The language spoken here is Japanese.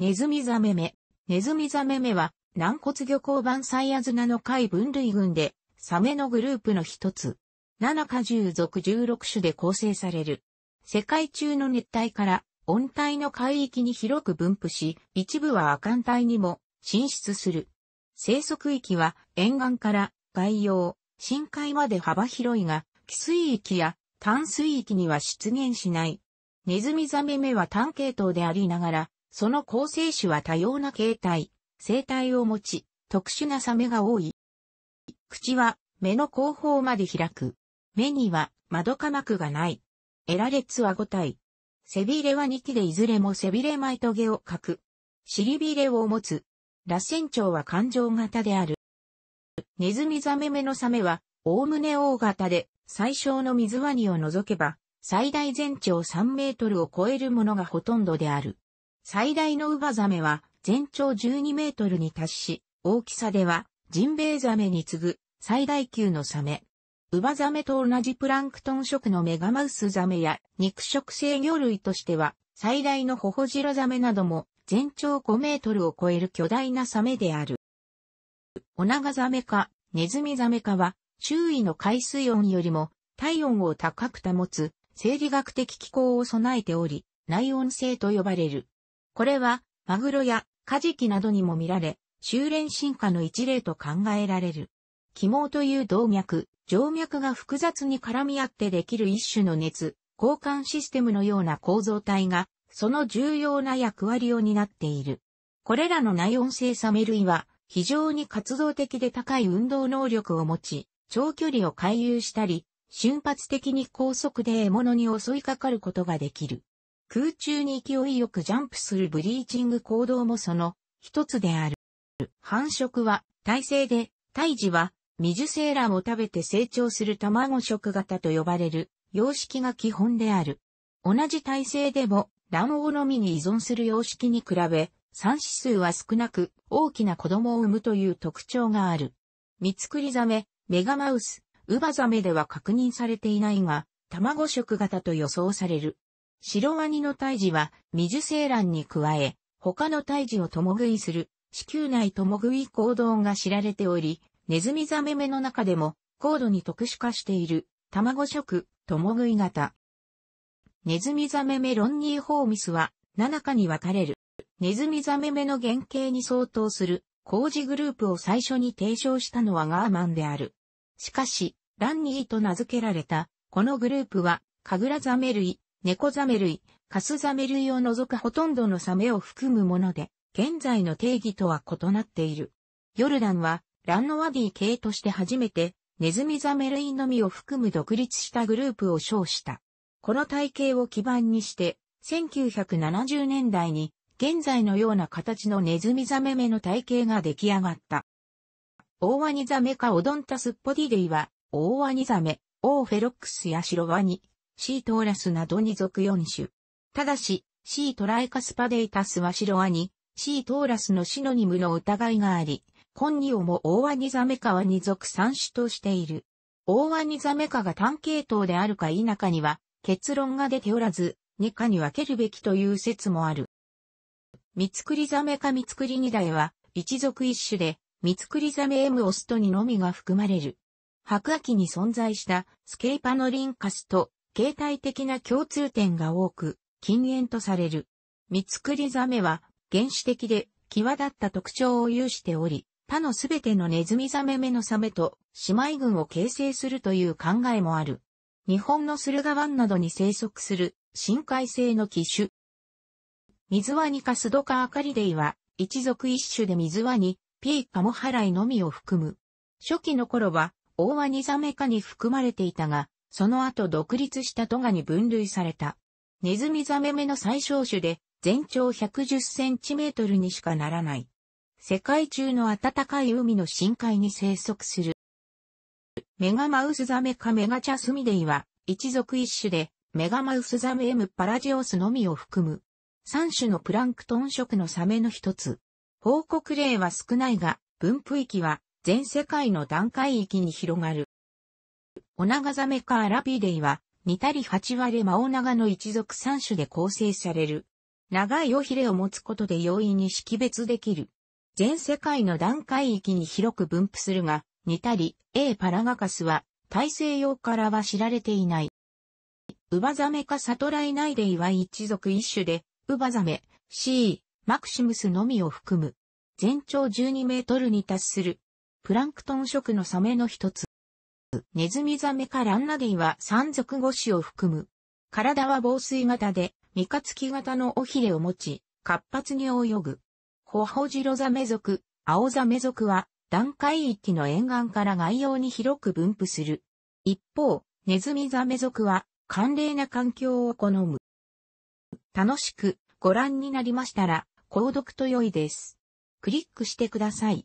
ネズミザメメ。ネズミザメメは、軟骨魚交番サイアズナの貝分類群で、サメのグループの一つ。7か10属16種で構成される。世界中の熱帯から温帯の海域に広く分布し、一部は亜寒帯にも進出する。生息域は沿岸から外洋、深海まで幅広いが、寄水域や淡水域には出現しない。ネズミザメ目は単系統でありながら、その構成種は多様な形態、生態を持ち、特殊なサメが多い。口は目の後方まで開く。目には窓科膜がない。エラレツは5体。背びれは2機でいずれも背びれ前棘を描く。尻びれを持つ。螺旋鳥は環状型である。ネズミザメ目のサメは、おおむね大型で、最小の水ワニを除けば、最大全長3メートルを超えるものがほとんどである。最大のウバザメは全長12メートルに達し、大きさではジンベエザメに次ぐ最大級のサメ。ウバザメと同じプランクトン食のメガマウスザメや肉食性魚類としては最大のホホジロザメなども全長5メートルを超える巨大なサメである。オナガザメかネズミザメかは周囲の海水温よりも体温を高く保つ生理学的機構を備えており、内温性と呼ばれる。これは、マグロやカジキなどにも見られ、修練進化の一例と考えられる。気毛という動脈、静脈が複雑に絡み合ってできる一種の熱、交換システムのような構造体が、その重要な役割を担っている。これらの内音性サメ類は、非常に活動的で高い運動能力を持ち、長距離を回遊したり、瞬発的に高速で獲物に襲いかかることができる。空中に勢いよくジャンプするブリーチング行動もその一つである。繁殖は体制で、胎児は未受精卵を食べて成長する卵食型と呼ばれる様式が基本である。同じ体制でも卵黄のみに依存する様式に比べ、産子数は少なく大きな子供を産むという特徴がある。ミツクリザメ、メガマウス、ウバザメでは確認されていないが、卵食型と予想される。白ワニの胎児は水精卵に加え、他の胎児を共食いする、子宮内共食い行動が知られており、ネズミザメ目の中でも高度に特殊化している、卵食、共食い型。ネズミザメ目ロンニーホーミスは七かに分かれる。ネズミザメ目の原型に相当する工事グループを最初に提唱したのはガーマンである。しかし、ランニーと名付けられた、このグループは、カグラザメ類、猫ザメ類、カスザメ類を除くほとんどのサメを含むもので、現在の定義とは異なっている。ヨルダンは、ランノワディ系として初めて、ネズミザメ類のみを含む独立したグループを称した。この体系を基盤にして、1970年代に、現在のような形のネズミザメ目の体系が出来上がった。オオワニザメかオドンタスポディデイは、オオワニザメ、オオフェロックスやシロワニ、C トーラスなどに属4種。ただし、C トライカスパデイタスは白アニ、C トーラスのシノニムの疑いがあり、コンニオも大ワニザメカはに属三種としている。大ワニザメカが単系統であるか否かには結論が出ておらず、二科に分けるべきという説もある。ミツクリザメかミツクリニダイは、一族一種で、ミツクリザメ M オストにのみが含まれる。白亜紀に存在したスケイパノリンカスと形態的な共通点が多く、禁煙とされる。ミつくりザメは原始的で際立った特徴を有しており、他のすべてのネズミザメ目のサメと姉妹群を形成するという考えもある。日本の駿河湾などに生息する深海性の機種。水ワニカスドカアカリデイは一族一種で水ワニ、ピーカモハライのみを含む。初期の頃は大ワニザメ科に含まれていたが、その後独立したトガに分類された。ネズミザメ目の最小種で、全長110センチメートルにしかならない。世界中の暖かい海の深海に生息する。メガマウスザメかメガチャスミデイは、一族一種で、メガマウスザメ M パラジオスのみを含む。三種のプランクトン色のサメの一つ。報告例は少ないが、分布域は全世界の段階域に広がる。オナガザメカアラピーデイは、ニタリ8割マオナガの一族3種で構成される。長い尾ひれを持つことで容易に識別できる。全世界の段階域に広く分布するが、ニタリ、A パラガカスは、大西洋からは知られていない。ウバザメかサトライナイデイは一族一種で、ウバザメ、C、マクシムスのみを含む。全長12メートルに達する。プランクトン色のサメの一つ。ネズミザメかランナディは山賊五種を含む。体は防水型で、三日月型の尾ひれを持ち、活発に泳ぐ。ホホジロザメ族、アオザメ族は、段階域の沿岸から外洋に広く分布する。一方、ネズミザメ族は、寒冷な環境を好む。楽しくご覧になりましたら、購読と良いです。クリックしてください。